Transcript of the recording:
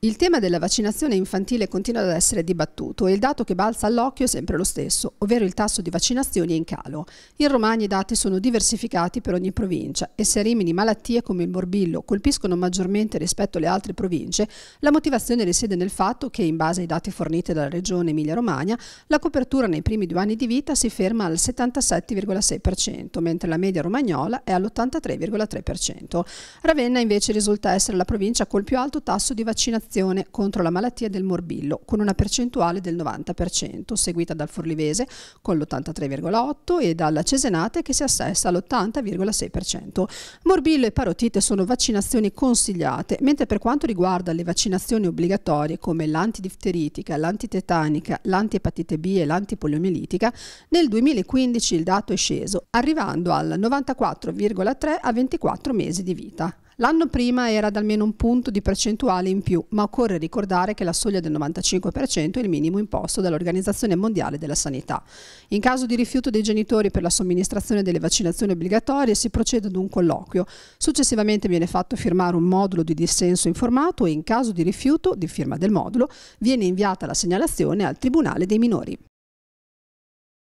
Il tema della vaccinazione infantile continua ad essere dibattuto e il dato che balza all'occhio è sempre lo stesso, ovvero il tasso di vaccinazioni in calo. In Romagna i dati sono diversificati per ogni provincia e se a Rimini malattie come il morbillo colpiscono maggiormente rispetto alle altre province, la motivazione risiede nel fatto che, in base ai dati forniti dalla regione Emilia-Romagna, la copertura nei primi due anni di vita si ferma al 77,6%, mentre la media romagnola è all'83,3%. Ravenna invece risulta essere la provincia col più alto tasso di vaccinazione vaccinazione contro la malattia del morbillo con una percentuale del 90%, seguita dal Forlivese con l'83,8% e dalla Cesenate che si assesta all'80,6%. Morbillo e parotite sono vaccinazioni consigliate, mentre per quanto riguarda le vaccinazioni obbligatorie come l'antidifteritica, l'antitetanica, l'antiepatite B e l'antipoliomielitica, nel 2015 il dato è sceso, arrivando al 94,3 a 24 mesi di vita. L'anno prima era ad almeno un punto di percentuale in più, ma occorre ricordare che la soglia del 95% è il minimo imposto dall'Organizzazione Mondiale della Sanità. In caso di rifiuto dei genitori per la somministrazione delle vaccinazioni obbligatorie si procede ad un colloquio. Successivamente viene fatto firmare un modulo di dissenso informato e in caso di rifiuto di firma del modulo viene inviata la segnalazione al Tribunale dei minori.